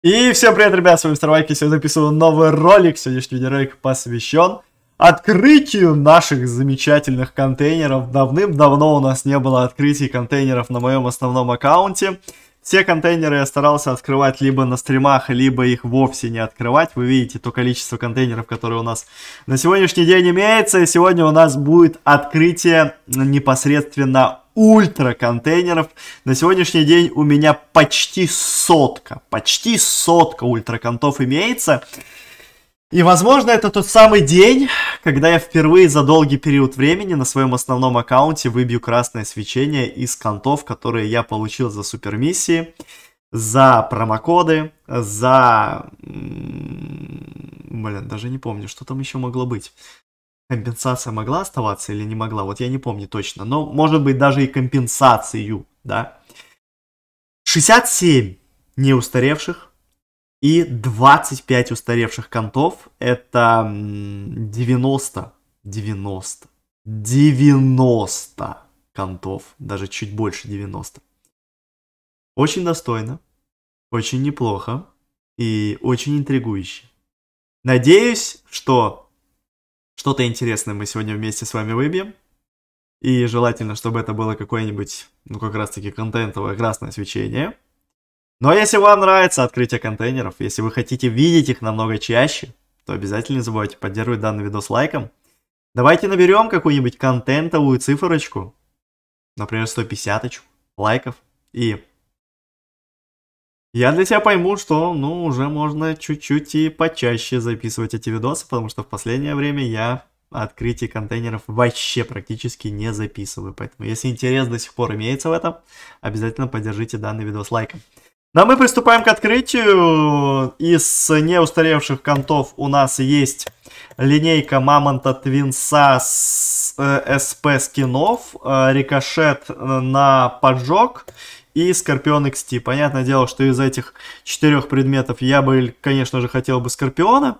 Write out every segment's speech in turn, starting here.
И всем привет, ребят, с вами Старвайк, сегодня записываю новый ролик. Сегодняшний видеоролик посвящен открытию наших замечательных контейнеров. Давным-давно у нас не было открытий контейнеров на моем основном аккаунте. Все контейнеры я старался открывать либо на стримах, либо их вовсе не открывать. Вы видите то количество контейнеров, которые у нас на сегодняшний день имеется. И сегодня у нас будет открытие непосредственно ультра контейнеров. На сегодняшний день у меня почти сотка, почти сотка ультра ультраконтов имеется. И, возможно, это тот самый день, когда я впервые за долгий период времени на своем основном аккаунте выбью красное свечение из контов, которые я получил за супермиссии, за промокоды, за... Блин, даже не помню, что там еще могло быть компенсация могла оставаться или не могла, вот я не помню точно, но может быть даже и компенсацию, да. 67 неустаревших и 25 устаревших контов, это 90, 90, 90 контов, даже чуть больше 90. Очень достойно, очень неплохо и очень интригующе. Надеюсь, что что-то интересное мы сегодня вместе с вами выбьем. И желательно, чтобы это было какое-нибудь, ну как раз таки, контентовое красное свечение. Но ну, а если вам нравится открытие контейнеров, если вы хотите видеть их намного чаще, то обязательно не забывайте поддерживать данный видос лайком. Давайте наберем какую-нибудь контентовую цифрочку, например, 150 лайков, и я для себя пойму, что, ну, уже можно чуть-чуть и почаще записывать эти видосы, потому что в последнее время я открытие контейнеров вообще практически не записываю. Поэтому, если интерес до сих пор имеется в этом, обязательно поддержите данный видос лайком. Ну а мы приступаем к открытию. Из неустаревших контов у нас есть линейка Мамонта Твинса с э, SP скинов, э, рикошет э, на поджог. Э, и Скорпион XT. Понятное дело, что из этих четырех предметов я бы, конечно же, хотел бы Скорпиона.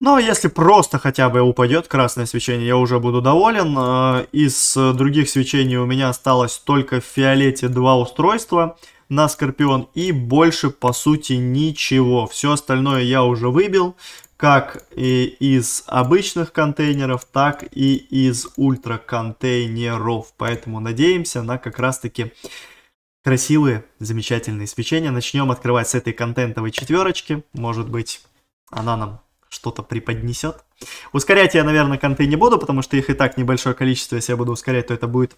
Но если просто хотя бы упадет красное свечение, я уже буду доволен. А, из других свечений у меня осталось только в фиолете два устройства на Скорпион и больше по сути ничего. Все остальное я уже выбил, как и из обычных контейнеров, так и из ультра контейнеров. Поэтому надеемся на как раз таки красивые, замечательные свечения. Начнем открывать с этой контентовой четверочки. Может быть, она нам что-то преподнесет. Ускорять я, наверное, конты не буду, потому что их и так небольшое количество. Если я буду ускорять, то это будет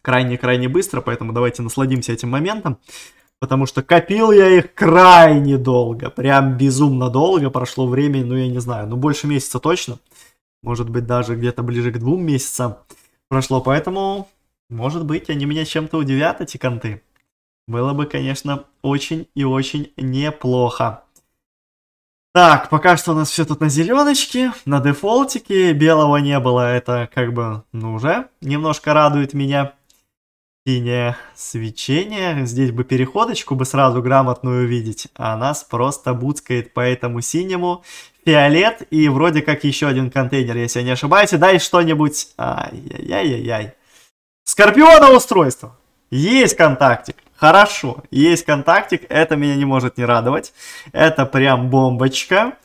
крайне-крайне быстро, поэтому давайте насладимся этим моментом. Потому что копил я их крайне долго, прям безумно долго. Прошло время, ну я не знаю, ну больше месяца точно. Может быть, даже где-то ближе к двум месяцам прошло, поэтому может быть, они меня чем-то удивят, эти конты. Было бы, конечно, очень и очень неплохо. Так, пока что у нас все тут на зеленочке, на дефолтике. Белого не было, это как бы, ну, уже немножко радует меня. Синее свечение. Здесь бы переходочку бы сразу грамотную увидеть, а нас просто буцкает по этому синему. Фиолет и вроде как еще один контейнер, если я не ошибаюсь. Дай что-нибудь. Ай-яй-яй-яй. Скорпиона устройство. Есть контактик. Хорошо, есть контактик, это меня не может не радовать. Это прям бомбочка.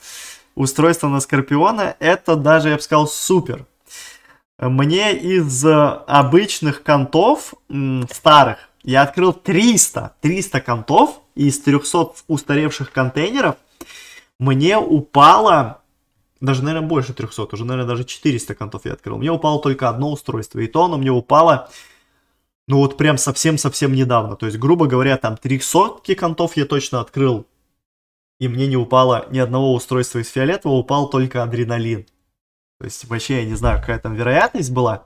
Устройство на Скорпиона, это даже, я бы сказал, супер. Мне из обычных контов, старых, я открыл 300, 300 контов из 300 устаревших контейнеров. Мне упало даже, наверное, больше 300, уже, наверное, даже 400 контов я открыл. Мне упало только одно устройство, и то оно мне упало, ну вот прям совсем-совсем недавно. То есть, грубо говоря, там 300 контов я точно открыл, и мне не упало ни одного устройства из фиолетового, упал только адреналин. То есть вообще я не знаю, какая там вероятность была,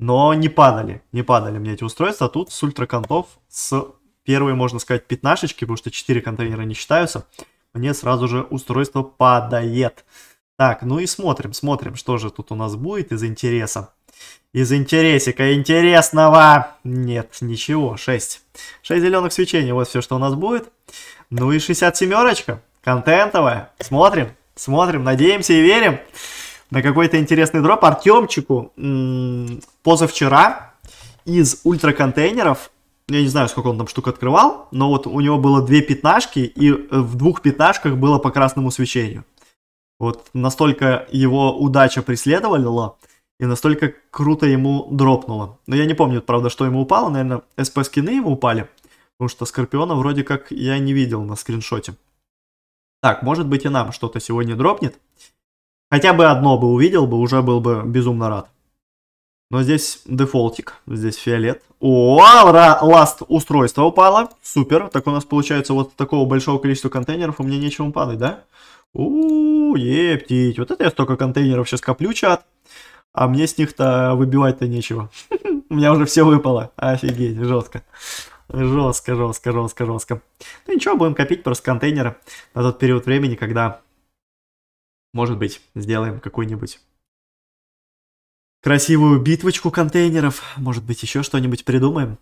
но не падали, не падали мне эти устройства. А тут с ультраконтов, с первой, можно сказать, пятнашечки, потому что 4 контейнера не считаются, мне сразу же устройство падает. Так, ну и смотрим, смотрим, что же тут у нас будет из интереса. Из интересика интересного. Нет, ничего, 6. 6 зеленых свечений, вот все, что у нас будет. Ну и 67-очка, контентовая. Смотрим, смотрим, надеемся и верим на какой-то интересный дроп. Артемчику позавчера из ультраконтейнеров я не знаю, сколько он там штук открывал, но вот у него было две пятнашки, и в двух пятнашках было по красному свечению. Вот настолько его удача преследовала, и настолько круто ему дропнуло. Но я не помню, правда, что ему упало. Наверное, СП-скины ему упали. Потому что Скорпиона вроде как я не видел на скриншоте. Так, может быть и нам что-то сегодня дропнет. Хотя бы одно бы увидел бы, уже был бы безумно рад. Но здесь дефолтик, здесь фиолет. О, ласт устройство упало. Супер. Так у нас получается вот такого большого количества контейнеров, У меня нечем падать, да? У, -у, ептить. Вот это я столько контейнеров сейчас коплю, чат. А мне с них-то выбивать-то нечего. У меня уже все выпало. Офигеть, жестко. Жестко, жестко, жестко, жестко. Ну ничего, будем копить просто контейнеры на тот период времени, когда, может быть, сделаем какую-нибудь красивую битвочку контейнеров. Может быть, еще что-нибудь придумаем.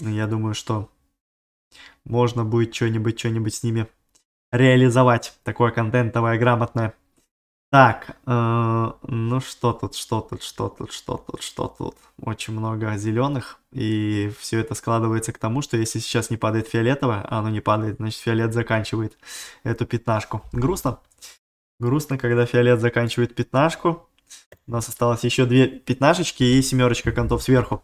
Я думаю, что можно будет что-нибудь, что-нибудь с ними реализовать такое контентовое грамотное. Так, э, ну что тут, что тут, что тут, что тут, что тут. Очень много зеленых. И все это складывается к тому, что если сейчас не падает фиолетовое, а оно не падает, значит фиолет заканчивает эту пятнашку. Грустно. Грустно, когда фиолет заканчивает пятнашку. У нас осталось еще две пятнашечки и семерочка контов сверху.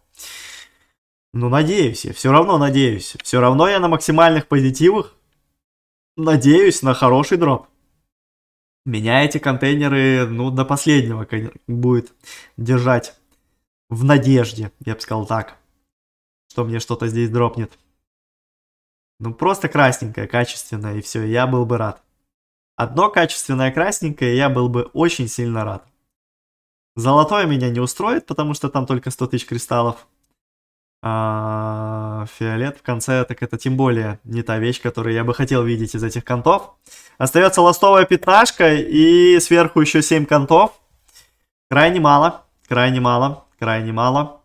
Ну, надеюсь я, все равно надеюсь. Все равно я на максимальных позитивах надеюсь на хороший дроп. Меня эти контейнеры, ну, до последнего будет держать в надежде, я бы сказал так, что мне что-то здесь дропнет. Ну, просто красненькое, качественное, и все, я был бы рад. Одно качественное красненькое, я был бы очень сильно рад. Золотое меня не устроит, потому что там только 100 тысяч кристаллов а, фиолет в конце, так это тем более не та вещь, которую я бы хотел видеть из этих контов. Остается ластовая пятнашка и сверху еще 7 контов. Крайне мало, крайне мало, крайне мало.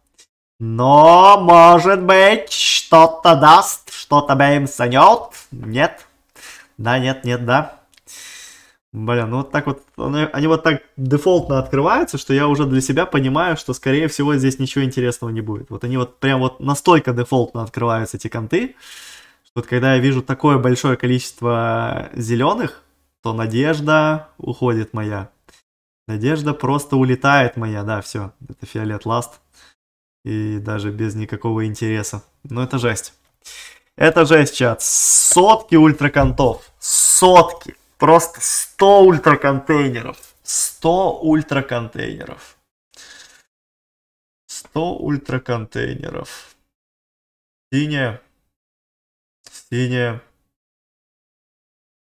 Но, может быть, что-то даст, что-то бейм санет. Нет. Да, нет, нет, да. Бля, ну вот так вот, они вот так дефолтно открываются, что я уже для себя понимаю, что скорее всего здесь ничего интересного не будет. Вот они вот прям вот настолько дефолтно открываются эти конты, вот когда я вижу такое большое количество зеленых, то надежда уходит моя. Надежда просто улетает моя, да, все, это фиолет ласт. И даже без никакого интереса. Но ну, это жесть. Это жесть, чат. Сотки ультракантов. Сотки. Просто 100 ультраконтейнеров. 100 ультраконтейнеров. 100 ультраконтейнеров. Синяя. Синяя.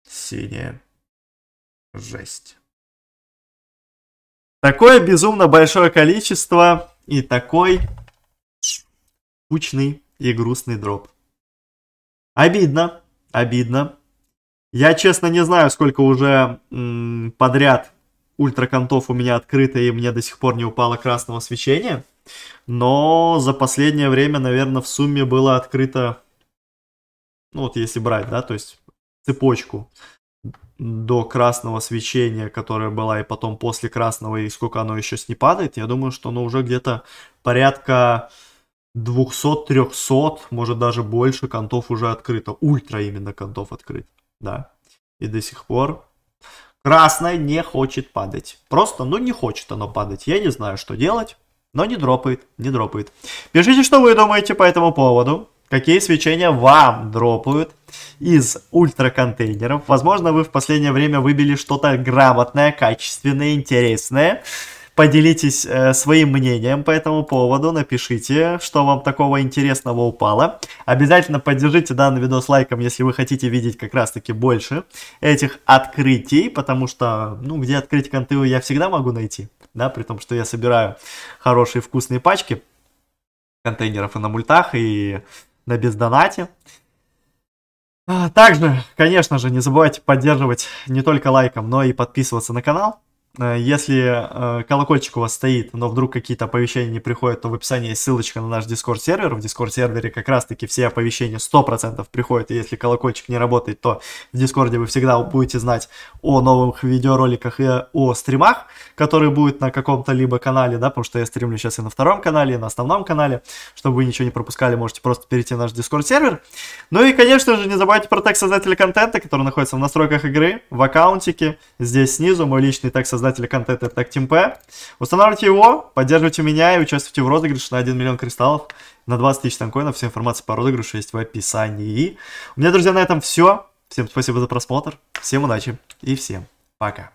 Синяя. Жесть. Такое безумно большое количество и такой скучный и грустный дроп. Обидно, обидно. Я, честно, не знаю, сколько уже м- подряд ультракантов у меня открыто, и мне до сих пор не упало красного свечения. Но за последнее время, наверное, в сумме было открыто, ну вот если брать, да, то есть цепочку до красного свечения, которая была и потом после красного, и сколько оно еще с не падает, я думаю, что оно уже где-то порядка 200-300, может даже больше контов уже открыто, ультра именно контов открыто да. И до сих пор красное не хочет падать. Просто, ну, не хочет оно падать. Я не знаю, что делать, но не дропает, не дропает. Пишите, что вы думаете по этому поводу. Какие свечения вам дропают из ультраконтейнеров? Возможно, вы в последнее время выбили что-то грамотное, качественное, интересное. Поделитесь э, своим мнением по этому поводу, напишите, что вам такого интересного упало. Обязательно поддержите данный видос лайком, если вы хотите видеть как раз-таки больше этих открытий, потому что, ну, где открыть контывы я всегда могу найти, да, при том, что я собираю хорошие вкусные пачки контейнеров и на мультах, и на бездонате. А, также, конечно же, не забывайте поддерживать не только лайком, но и подписываться на канал. Э, если э, колокольчик у вас стоит, но вдруг какие-то оповещения не приходят, то в описании есть ссылочка на наш Discord сервер. В Discord сервере как раз-таки все оповещения 100% приходят, и если колокольчик не работает, то в Discord вы всегда будете знать о новых видеороликах и о стримах, которые будут на каком-то либо канале, да, потому что я стримлю сейчас и на втором канале, и на основном канале. Чтобы вы ничего не пропускали, можете просто перейти на наш Discord сервер. Ну и, конечно же, не забывайте про тег создателя контента, который находится в настройках игры, в аккаунтике. Здесь снизу мой личный тег создателя контента TagTeamP. Устанавливайте его, поддерживайте меня и участвуйте в розыгрыше на 1 миллион кристаллов на 20 тысяч танкоинов. Вся информация по розыгрышу есть в описании. У меня, друзья, на этом все. Всем спасибо за просмотр, всем удачи и всем пока.